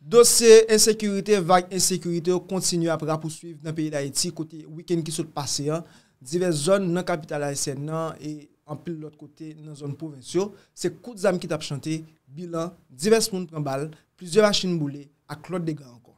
Dosye, ensekurite, vague ensekurite, kontsinyo apra pwoswiv nan peyi da eti, kote wiken ki sot paseyan, divez zon nan kapital a ese nan, e anpil lot kote nan zon pouvensyo, se kout zam ki tap chante, bilan, divez moun prembal, plizye vachin boule, ak lot dega ankon.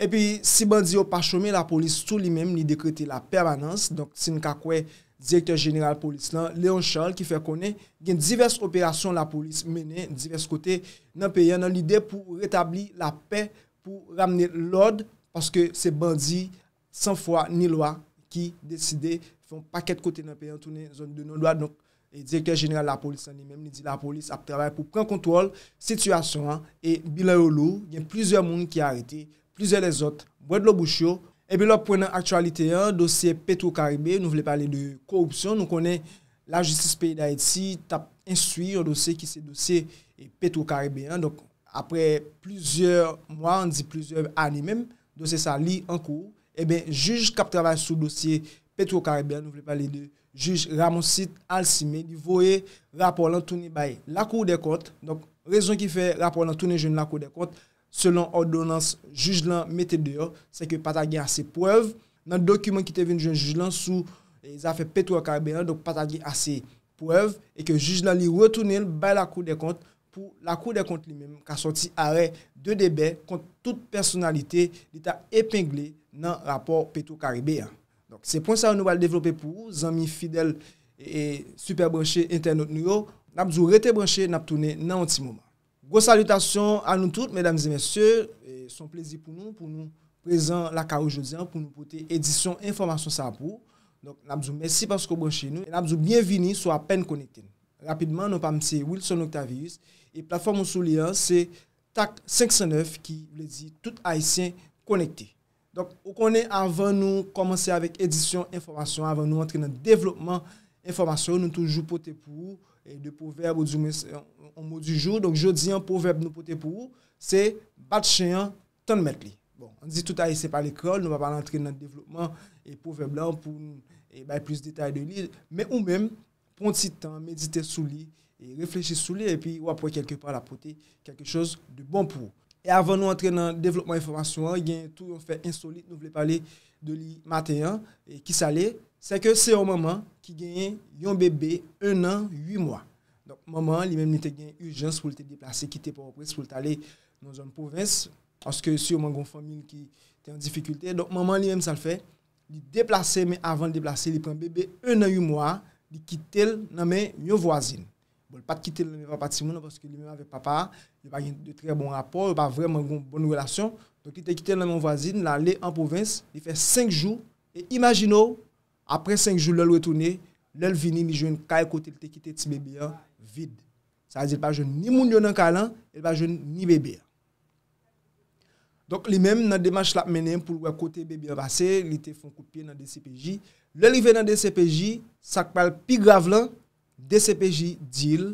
E pi, si bandi yo pa chome, la polis sou li menm ni dekrete la permanans, donk sin kakwe, Direkter jeneral polis lan, Léon Charles, ki fè konè, gen divers operasyon la polis menè, divers kote nan peyè, nan l'ide pou retabli la peyè, pou ramene l'od, paske se bandi san fwa ni lwa ki deside fon pakèt kote nan peyè, an toune zon de non lwa. Non, direkter jeneral la polis lan, ni men me di la polis ap trabè pou pren kontrol, situasyon an, e bilè ou lou, gen plizè moun ki arete, plizè les ot, bwèd lo bouchyo, Ebe lò prenen aktualite yon, dosye Petro-Karibé, nou vle pale de korupsyon. Nou konen la justice peyda etsi tap ensuy yon dosye ki se dosye Petro-Karibé. Donc apre plizyeur mwa, an di plizyeur ani men, dosye sa li an kou. Ebe juj kap travaj sou dosye Petro-Karibé, nou vle pale de juj Ramon Cid Alcime, di voye rapor lantouni baye la kou de kote. Donk rezon ki fe rapor lantouni jen la kou de kote, selon ordonans jujlan mette deyo, se ke patagi ase poev, nan dokumen ki te ven joun jujlan sou e zafè Petro-Karibéan, dok patagi ase poev, e ke jujlan li retounen bay la kou de kont pou la kou de kont li menm ka soti are de debè kont tout personalite li ta epengle nan rapor Petro-Karibéan. Se pon sa anoubal devlopè pou ou, zami fidèl e superbranchè internet nou yo, nabzou retebranchè nabtounen nan otimouman. Gros salutation a nou tout, mesdames et messieurs, son plezi pou nou, pou nou prezen laka ou jodian, pou nou pote edisyon informasyon sa apou. Donk, nabzou, mersi pasko bon chen nou, nabzou, bienvini sou apen konekte nou. Rapidman, nou pa mse Wilson Octavius, e platform moun sou liyan, se TAC 509 ki blezi tout haisyen konekte. Donk, ou konen avan nou komanse avik edisyon informasyon, avan nou antre nan devlopman informasyon, nou toujou pote pou ou. E de pouverb ou di ou mou di jou, donk jodi an pouverb nou pote pou ou, se bat chen ton met li. Bon, an di tout a y se pal ekol, nou va pal antre nan devlopman, e pouverb lan pou nou e bay plus detay de li, men ou men, pon ti tan, medite sou li, e refleche sou li, e pi ou apoy kelke pan apote kelke chos de bon pou ou. E avan nou antre nan devlopman informasyon, gen tout an fe insolite nou vle pale de li maten an, e ki sa li, Se ke se yo maman ki genyen yon bebe un an, yu mwa. Donk maman li menm li te genyen urjans pou li te deplase, ki te pou opres, pou li te ale nan zon povins, oske si yo man gon fomin ki te an difikulte. Donk maman li menm sa l fe, li deplase, men avan deplase, li pren bebe un an, yu mwa, li kite l nan men myon wazin. Bol pat kite l nan men wapat si moun, aposke li menm ave papa, li pa genyen de tre bon rapor, li pa vreman bon relasyon. Donk ki te kite l nan men wazin, la le an povins, li fe 5 jou, e imagino ou, apre 5 joul lèl wè tounè, lèl vini mi joun kaya kote lèl te kite ti bebe a, vid. Sa zil pa joun ni moun yon an kala, lèl pa joun ni bebe a. Donk li menm nan deman chlap menen pou lwa kote bebe a basè, lèl te fon koupye nan DCPJ. Lèl i ven nan DCPJ, sakpal pi grav lan, DCPJ dil,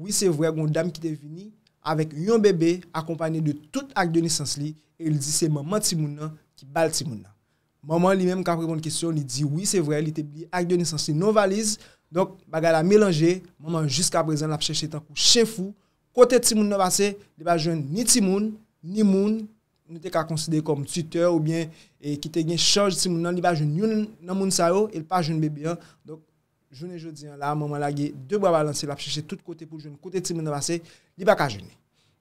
wè se vwe goun dam ki te vini, avèk yon bebe, akompanyen de tout ak deni sens li, el di seman man ti moun nan ki bal ti moun nan. Maman li menm ka premon kisyon, li di oui, se vre, li te bli ak de nisansi nou valiz. Donk baga la melange, maman jiska prezen la pcheche tan kou chen fou. Kote ti moun novase, li ba joun ni ti moun, ni moun. Ni te ka konside kom Twitter ou bien ki te gen chanj ti moun nan, li ba joun yon nan moun sa yo, el pa joun bebyan. Donk joun e joudi an la, maman la ge debwa balanse, la pcheche tout kote pou joun, kote ti moun novase, li ba ka jouni.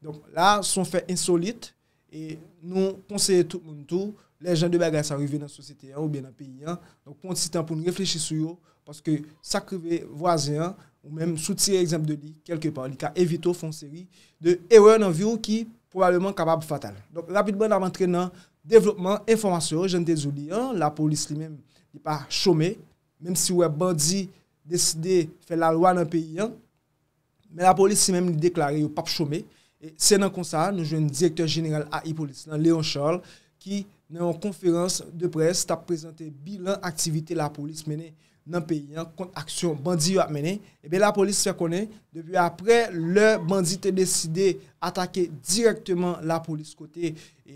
Donk la son fe insolite, e nou konseye tout moun tou, lè jan de bagay sa revè nan sosete an ou bè nan peyi an, nou konti si tan pou nou refleche sou yo, paske sakreve wazen an, ou mèm soutire exemple de li, kelke pan li ka evito fon seri, de ewe nan vi ou ki probableman kapab fatal. Donk rapid ban nan mantre nan devlopman informasyon, jen te zou li an, la polis li mèm li pa chome, mèm si wè bandi deside fè la loa nan peyi an, mè la polis si mèm li deklare yo pap chome, se nan konsa, nou jwen direktor general AI polis nan Léon Charles, ki nan konferans de pres ta prezante bilan aktivite la polis mene nan peyi an kont aksyon bandi yo ap mene, ebe eh la polis se konen depi apre le bandi te deside atake direktman la polis kote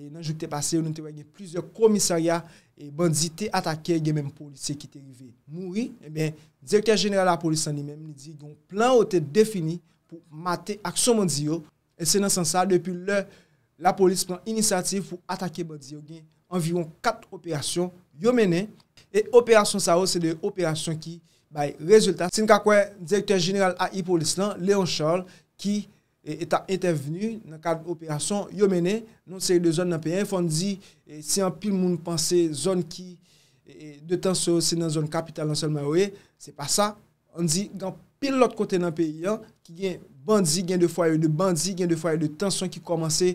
nan jok te pase ou nan te wage plizor komisaria e bandi te atake gen men polise ki te rive mouri ebe eh direkta jenera la polis an ni men ni di gen plan o te defini pou mate aksyon bandi yo e se nan san sa depi le la polis pran inisiatif pou atake bandi yo gen anviron 4 operasyon yomenen. E operasyon sa ou, se de operasyon ki bay rezultat. Sin kakwe direktor general AI Polislan, Léon Charles, ki eta intervenu nan kade operasyon yomenen, nan seri de zon nan peye. Fon di, si an pil moun panse zon ki de tansyo, se nan zon kapital nan sol Marowe, se pa sa, an di, gan pil lot kote nan peye, ki gen bandi, gen defoye de bandi, gen defoye de tansyo ki komanse,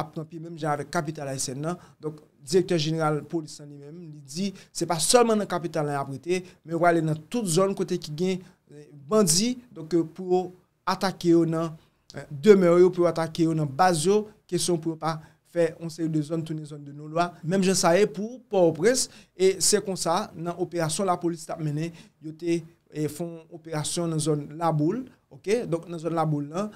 ap nan pi mèm jan avè kapital a ese nan, non? donk direktor general polisan li mèm, li di, se pa solman nan kapital an ap rete, mè wale nan tout zon kote ki gen euh, bandi, donk euh, pou atake euh, yo nan demeyo, pou atake yo nan bazyo, kesyon pou w pa fè onseye de zon, touni zon de nou loa, mèm jan sa e pou, pou ou pres, e se kon sa, nan operasyon la polis tap mène, yo te fon operasyon nan zon la boule, ok, donk nan zon la boule nan,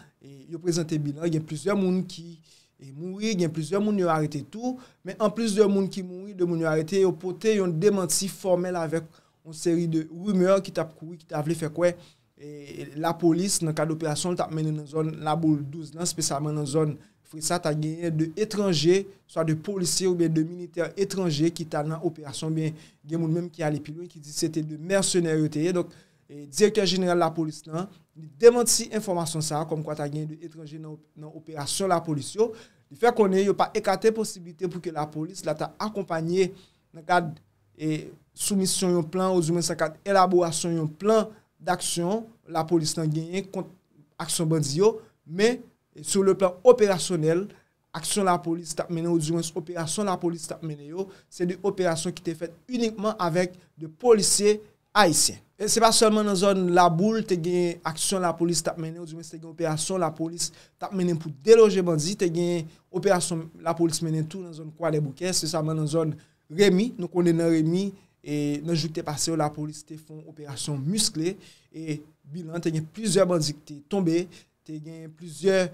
yo prezante bi nan, yon plizan moun ki, E mwoui gen plizè moun yon arete tou, men an plizè moun ki mwoui de moun yon arete yo pote yon dementi formel avek yon seri de rumeur ki tap koui ki ta avle fekwe. La polis nan ka d'operasyon tap menye nan zon la boule 12 lan, spesalman nan zon frisa ta genye de etranje, swa de polisye ou ben de militer etranje ki ta nan operasyon ben gen moun menm ki ale pilon ki di se te de mersenaryoteye. E direktyen jeneral la polis nan, ni demanti informasyon sa, konm kwa ta genye de etranje nan operasyon la polis yo, ni fe konen, yo pa ekate posibite pou ke la polis, la ta akompanyen, nan kade soumisyon yon plan, ou zomen sa kade elaborasyon yon plan d'aksyon, la polis nan genye kont aksyon bandz yo, men, sou le plan operasyonel, aksyon la polis tap menen, ou zomen sa operasyon la polis tap menen yo, se de operasyon ki te fet unikman avèk de polisye A yisi, se pa solman nan zon la boule te gen aksyon la polis tap menen, ou di men se te gen operasyon la polis tap menen pou deloje bandzi, te gen operasyon la polis menen tou nan zon kwa le bouke, se sa man nan zon remi, nou konnen nan remi, nan jout te pase ou la polis te fon operasyon muskle, e bilan te gen plizye bandzi ki te tombe, te gen plizye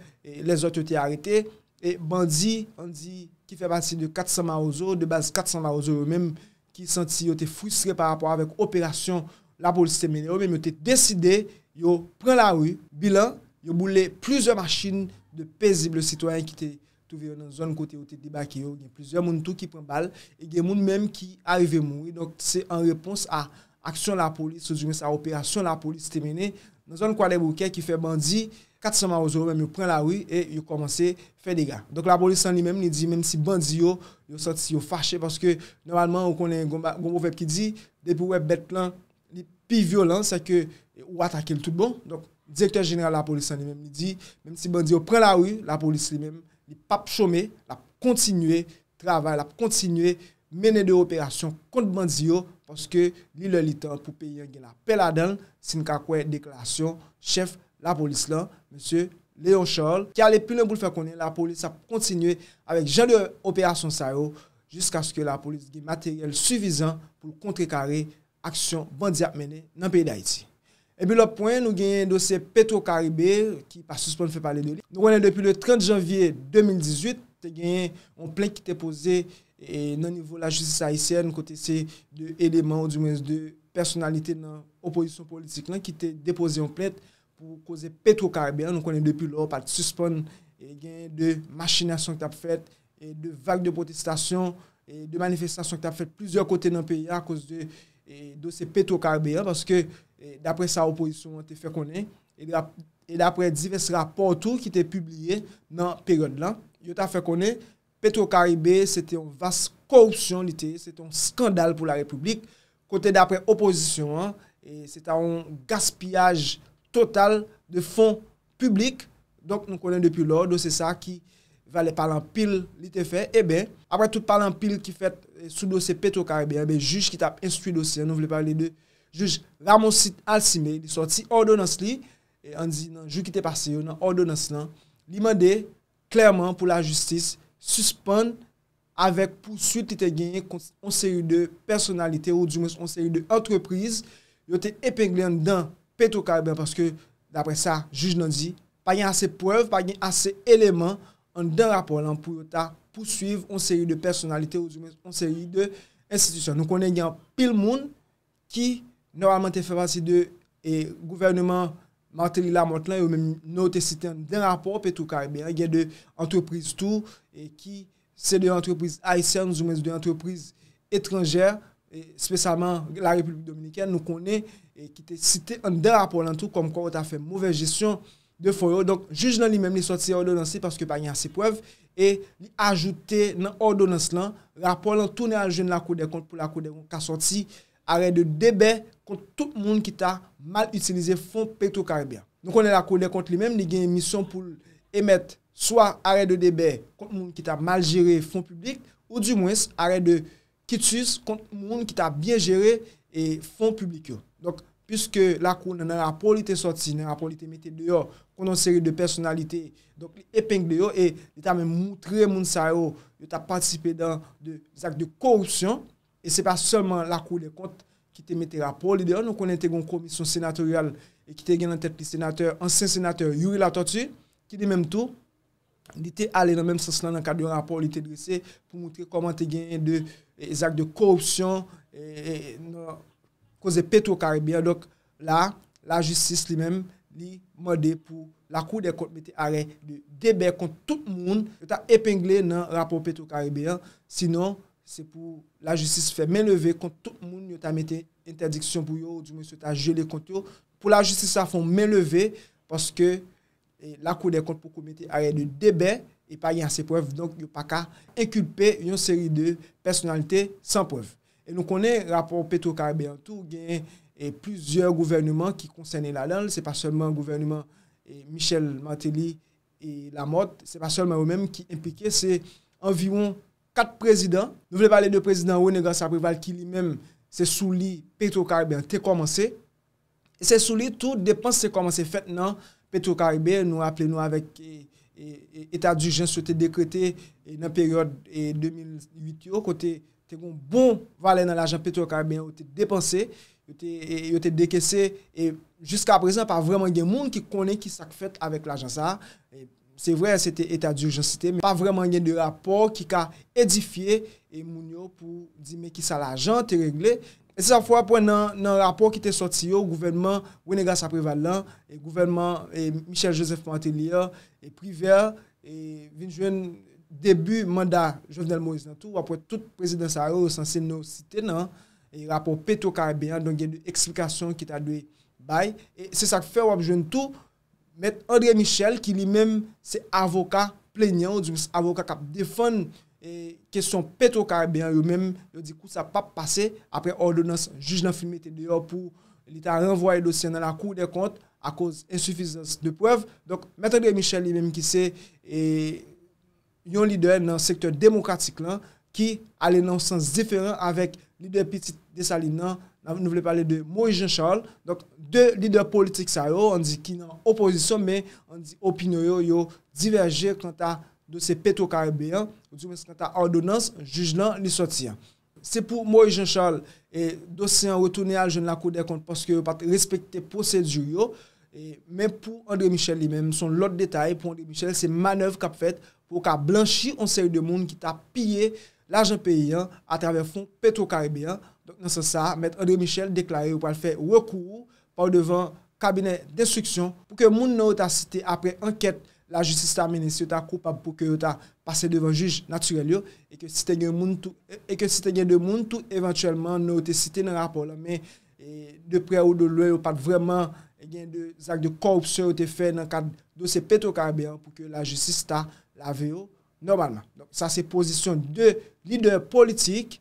lesot yo te arete, e bandzi, bandzi ki fe bati de 400 marozor, de base 400 marozor ou menm, ki senti yo te fwistre par rapport avèk operasyon la polis temene, yo men yo te deside, yo pren la ou, bilan, yo boule plouze machin de pezible sitwayen ki te touvi yo nan zon kote yo te dibake yo, gen plouze moun tou ki pren bal, gen moun men ki arive mou, se an repons a aksyon la polis, a operasyon la polis temene, nan zon kwa de bouke ki fe bandi, 411 euro mèm yon pren la wè e yon komanse fè degat. Donk la polis an li mèm ni di, mèm si bandi yon yon senti yon fache, paske normalman yon konen yon gombo fèp ki di, de pou wè bet plan, li pi violan sa ke yon atake l tout bon. Donk direktèr jenèral la polis an li mèm ni di, mèm si bandi yon pren la wè, la polis li mèm, li pap chome, la kontinue, travè, la kontinue mène de opèrasyon kont bandi yon paske li lè litan pou peye yon gen la pel adan, sin ka kwen deklarasyon, chèf la polis lan, monsye Leon Charles, ki ale pounen pou l fè konen, la polis ap kontinye avèk jan de operasyon sa yo, jisk aske la polis gen materyel suvizan pou kontre kare aksyon bandi ap mene nan peyi da iti. Ebi lop poen, nou genye dosè Petro Karibè, ki pasouspon fè pale de li, nou genye depi le 30 janvye 2018, te genye an plek ki te pose nan nivou la juzis aisyen, nou kote se de eleman ou di mwen de personalite nan opolisyon politik lan ki te depose an plek pou kouze Petro-Karibè, nou konen depi lò, pati suspon gen de machinasyon ki tap fèt, de vak de protestasyon, de manifestasyon ki tap fèt, plizèr kote nan peya, kouze de se Petro-Karibè, paske dapre sa oposisyon te fè konen, e dapre divers raportou ki te publie nan peryon lan, yo ta fè konen, Petro-Karibè, se te yon vas korupsyon li te, se te yon skandal pou la republik, kote dapre oposisyon, se te yon gaspillaj, total de fon publik donk nou konen depi lor dosye sa ki valen palan pil li te fe, ebe, eh apre tout palan pil ki fet eh, sou dosye petrokar ebe, eh ebe, juj ki tap instuit dosye, nou vle pali de juj, ramon sit al sime li sorti ordonans li an di nan ju ki te pase yo nan ordonans lan li mande, klerman pou la justis, suspon avek pou sut li te genye konseri de personalite ou konseri de entreprise yo te epenglian dan Petro-Karibè, parce que, d'après ça, juge n'en dit, pa y'en ase preuve, pa y'en ase élément, en d'un rapport, l'an pou y'en ta, pou suivi, on seri de personnalité, on seri de institutyon. Nou konen y'en pil moun, ki, normalement te fè basi de e, gouvernement Martelila Montlant, ou mèm nou te sitè en d'un rapport, Petro-Karibè, y'en de entreprise tout, e, ki, se de entreprise Aysen, ou mèm se de entreprise étrangère, e, spesalman la République Dominikèn, nou konen, ki te cite an de rapor lan tou kom kon ou ta fe mouvè gestyon de Foyot, donk juj nan li mèm li soti ordonansi paske pa yon yon sepwev e li ajoute nan ordonans lan rapor lan tou ne an joun la kou de kont pou la kou de kont ka soti arè de debè kont tout moun ki ta mal utilize fond Petro-Karibia donk ou ne la kou de kont li mèm li gen yon misyon pou emet soa arè de debè kont moun ki ta mal jere fond publik ou di mwes arè de kitus kont moun ki ta bien jere et fonds publik yo. Donc, puisque la kou nan rapor li te sorti, nan rapor li te mette de yo, konon seri de personalite, et penk de yo, et ta mè moutre moun sa yo, yo ta partipe dan de zak de korupsyon, et se pa seulement la kou de kont, ki te mette rapor li de yo, nou konen te gon komisyon senatorial, e ki te gen nan tet li senator, ansen senator, yuri la totu, ki de mèm tou, li te ale nan mèm sens nan, nan kade yon rapor li te dresè, pou moutre koman te gen de, e zak de korupsyon e nou kouze Petro-Karibia. Dok la, la jistis li men li mwede pou la kou de kont mwete are de debè kont tout moun yo ta epengle nan rapor Petro-Karibia. Sinon, se pou la jistis fè men leve kont tout moun yo ta mette interdiksyon pou yo ou di mwen se ta gele kont yo. Pou la jistis sa fè men leve paske la kou de kont pou kou mwete are de debè e pa yon se prev, donk yon pa ka enkulpe yon seri de personalite san prev. E nou konen rapor Petro-Karibé an tou, gen e plizye gouvernement ki konseyne la lan, se pa solman gouvernement Michel Martelly e la mot, se pa solman ou menm ki implike se envyon kat prezident nou vle pale de prezident ou negans aprival ki li menm se souli Petro-Karibé an te komanse se souli tou depan se komanse fet nan Petro-Karibé nou aple nou avek E, e, etat d'urgen se e, te dekrete nan peryode 2008 yo kote te kon bon valen nan l'ajan petrokar ben yo te depanse, yo te dekesse. E jiska prezant pa vreman gen moun ki konen ki sak fèt avèk l'ajan sa, se vreman se te etat d'urgen site, pa vreman gen de rapor ki ka edifiye, e moun yo pou di me ki sa l'ajan te regle, E se sa fwa apwen nan rapor ki te soti yo, gouvenman Winnegas Aprivalan, gouvenman Michel Joseph Mantelia, priver, vin jwen debu manda Jovenel Moise nan tou, wapwen tout prezident sa ro, sanse nou site nan, rapor Petro Karabia, don gen de eksplikasyon ki ta dwe bay. E se sa fwa wap jwen tou, met André Michel, ki li men se avoka plenyan, ou di mis avoka kap defon, e kesyon petro karibyan yo mèm yo di kou sa pa pase apre ordonans juj nan filmete deyo pou li ta renvoye dosyen nan la kou de kont a kouz insoufizans de prev donk mètre de Michel li mèm ki se e yon lider nan sektor demokratik lan ki ale nan sens diferent avek lider piti de sali nan nou vle pale de Moijen Charles donk de lider politik sa yo an di ki nan opozisyon me an di opinyo yo yo diverge klanta do se Petro-Karibéan, ou diw mwen se kanta ordonans, juj lan li soti an. Se pou mwen jen chal, e dosyen wotounen al jen lakou dekont paske wapate respekte posèdjou yo, men pou André Michel li men, mwen son lot detay, pou André Michel se manèv kap fèt pou ka blanchi an seri de moun ki ta piye la jen periyan atraver fond Petro-Karibéan. Nansan sa, mwen André Michel deklaré wapal fè rekou, pa ou devan kabinet destriksyon pou ke moun nou ta site apre anket la justice ta menen si yo ta koupab pou ke yo ta pase devan juj naturel yo e ke si te gen de moun tou evantuellement nou te site nan rapol me depre ou do loue ou pat vreman gen de zak de korupsyon ou te fe nan kad dosye petro karibyan pou ke la justice ta la veyo normalman. Sa se posisyon de lider politik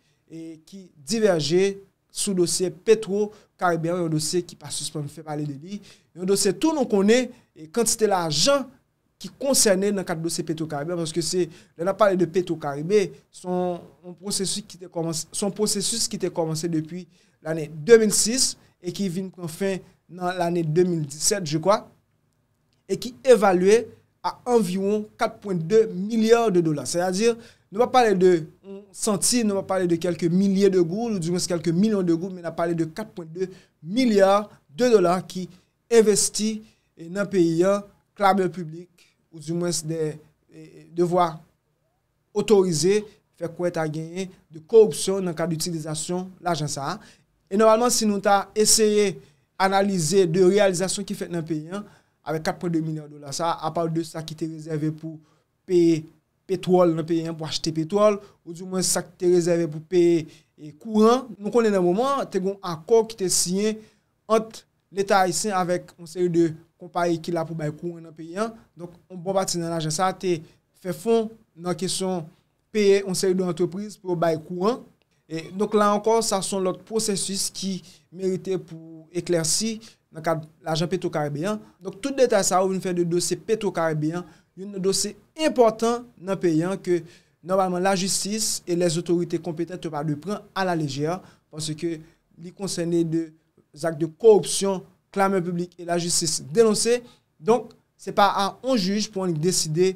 ki diverge sou dosye petro karibyan, yon dosye ki pa suspens fe pale deli, yon dosye tou nou kone kantite la jan qui concernait dans le cadre de ces caribé parce que c'est, on a parlé de Pétro-Caribé son processus qui était commencé, depuis l'année 2006 et qui vient prendre dans l'année 2017, je crois, et qui évaluait à environ 4,2 milliards de dollars. C'est-à-dire, ne va parler de centimes, ne va parler de quelques milliers de gouttes, ou du moins quelques millions de gouttes, mais on a parlé de 4,2 milliards de dollars qui investit dans le pays, hein, clameur public, Ou di mwen se de devwa otorize fekwet a genye de korupsyon nan ka d'utilizasyon la jensa a. E normalman si nou ta eseye analize de realizasyon ki fet nan peyen, avek 4.2 milyon dola sa, apal de sa ki te rezerve pou peye petwol nan peyen pou achete petwol, ou di mwen se sa ki te rezerve pou peye kouran, eh, nou konen nan mouman te goun akor ki te syen ant leta isen avek monseri de korupsyon, kompaye ki la pou bay kouwen nan peyen. Donk, on bon bati nan ajen sa, te fe fon nan kesyon peye on seri dou antreprise pou bay kouwen. Donk, la ankon, sa son lòt prosesus ki merite pou ekler si nan ka l'ajen petro-karibéyan. Donk, tout detay sa, ou voun fè de dosè petro-karibéyan, yon dosè important nan peyen ke normalman la jistis e les otorite kompetente va dupren a la lejè, ponse ke li konsenè de zak de korupsyon clameur publique et la justice dénoncée. Donc, ce n'est pas à un juge pour décider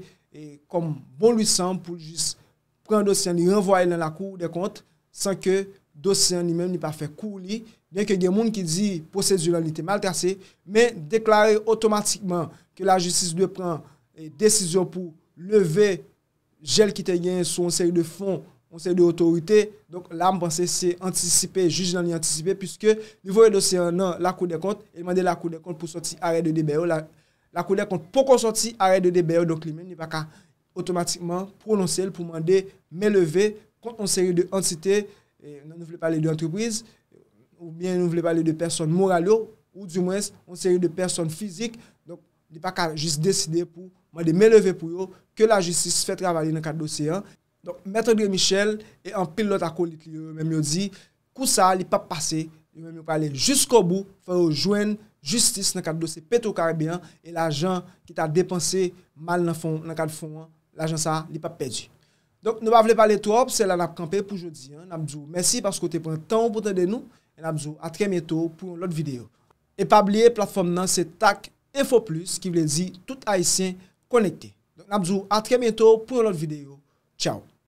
comme bon lui semble pour juste prendre un dossier et renvoyer dans la cour des comptes sans que le dossier lui-même n'ait pas fait courir, Bien que il y des gens qui disent que la procédure était mal tracée, mais déclarer automatiquement que la justice doit prendre une eh, décision pour lever gel qui était gagné sur une série de fonds monser de otorite, donk la mpanser se anticipé, jiji nan li anticipé, piskè nivou e dosyen nan la kou de kont, e mande la kou de kont pou soti arede de beyo, la kou de kont pou konsoti arede de beyo, donk li men nipa ka otomatikman prononsel pou mande meleve kont monseri de antite, nan nou vle pale de entreprise, ou bien nou vle pale de person moralou, ou di mwens monseri de person fizik, donk nipa ka jis deside pou mande meleve pou yo, ke la jis fè travale nan kat dosyen, Mètre Grémichel e an pil lot akou li kli ou mèmyo di kousa li pap pase li mèmyo pale jiskou bou fè ou jwen justice nan kade dosi petou karibyan e la jan ki ta depanse mal nan kade fon la jan sa li pap pedi. Donk nou pa vle pale to op se la nap kampe pou jodi. Nampzou, mèsi pwase kote pou an tan pou tade nou. Nampzou, atre mèto pou yon lot videyo. E pabliye platform nan se tak info plus ki vle di tout haisyen konekte. Nampzou, atre mèto pou yon lot videyo. Ciao.